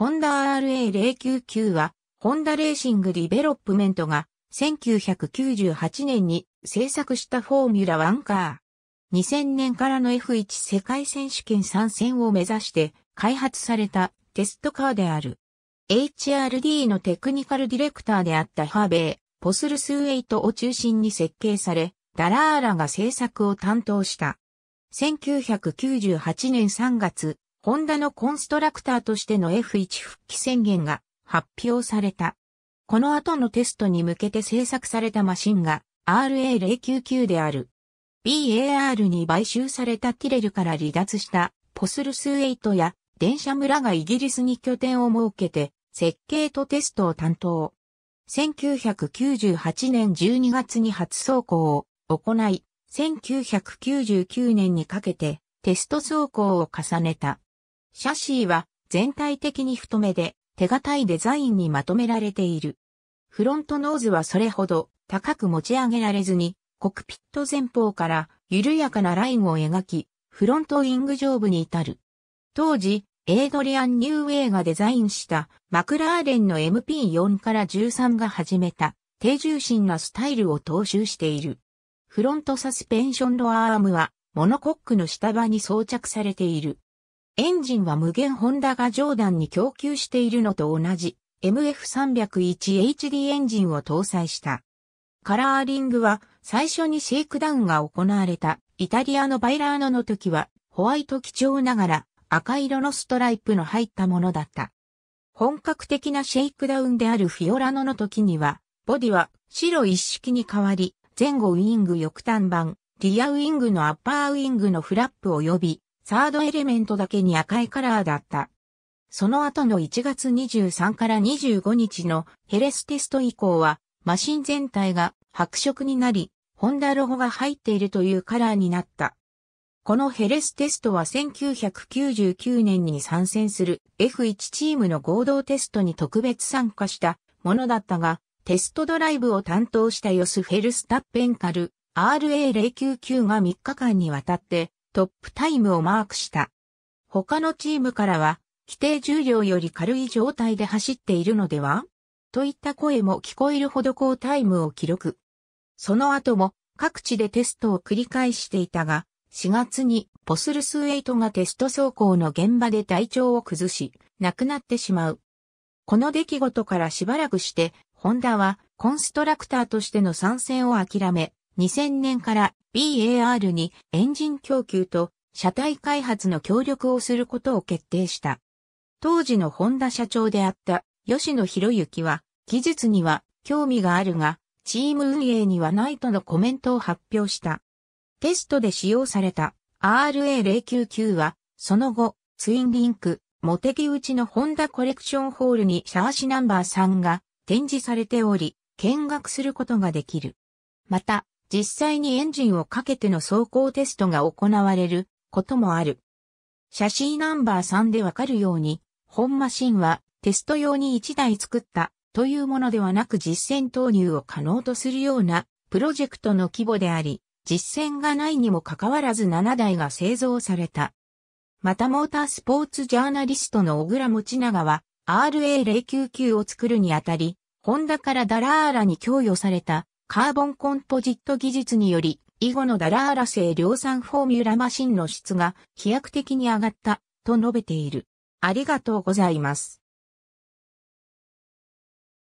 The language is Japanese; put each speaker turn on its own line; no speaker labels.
ホンダ RA099 は、ホンダレーシングディベロップメントが、1998年に制作したフォーミュラ1カー。2000年からの F1 世界選手権参戦を目指して開発されたテストカーである。HRD のテクニカルディレクターであったハーベイ、ポスルスウェイトを中心に設計され、ダラーラが制作を担当した。1998年3月、ホンダのコンストラクターとしての F1 復帰宣言が発表された。この後のテストに向けて製作されたマシンが RA099 である。BAR に買収されたティレルから離脱したポスルスイトや電車村がイギリスに拠点を設けて設計とテストを担当。1998年12月に初走行を行い、1999年にかけてテスト走行を重ねた。シャシーは全体的に太めで手堅いデザインにまとめられている。フロントノーズはそれほど高く持ち上げられずにコクピット前方から緩やかなラインを描き、フロントウィング上部に至る。当時、エイドリアン・ニューウェイがデザインしたマクラーレンの MP4 から13が始めた低重心なスタイルを踏襲している。フロントサスペンションのアームはモノコックの下場に装着されている。エンジンは無限ホンダがジョーダンに供給しているのと同じ MF301HD エンジンを搭載した。カラーリングは最初にシェイクダウンが行われたイタリアのバイラーノの時はホワイト基調ながら赤色のストライプの入ったものだった。本格的なシェイクダウンであるフィオラノの時にはボディは白一式に変わり前後ウィング翼端板、リアウィングのアッパーウィングのフラップ及びサードエレメントだけに赤いカラーだった。その後の1月23から25日のヘレステスト以降は、マシン全体が白色になり、ホンダロゴが入っているというカラーになった。このヘレステストは1999年に参戦する F1 チームの合同テストに特別参加したものだったが、テストドライブを担当したヨス・フェルスタッペンカル RA099 が3日間にわたってトップタイムをマークした。他のチームからは、規定重量より軽い状態で走っているのではといった声も聞こえるほどうタイムを記録。その後も各地でテストを繰り返していたが、4月にポスルスイトがテスト走行の現場で体調を崩し、亡くなってしまう。この出来事からしばらくして、ホンダはコンストラクターとしての参戦を諦め、2000年から BAR にエンジン供給と車体開発の協力をすることを決定した。当時のホンダ社長であった吉野博之は、技術には興味があるが、チーム運営にはないとのコメントを発表した。テストで使用された RA099 は、その後、ツインリンク、モテギ内のホンダコレクションホールにシャーシナンバー3が展示されており、見学することができる。また、実際にエンジンをかけての走行テストが行われることもある。写真ナンバー3でわかるように、本マシンはテスト用に1台作ったというものではなく実戦投入を可能とするようなプロジェクトの規模であり、実戦がないにもかかわらず7台が製造された。またモータースポーツジャーナリストの小倉持長は RA099 を作るにあたり、ホンダからダラーラに供与されたカーボンコンポジット技術により、以後のダラーラ製量産フォーミュラマシンの質が飛躍的に上がったと述べている。ありがとうございます。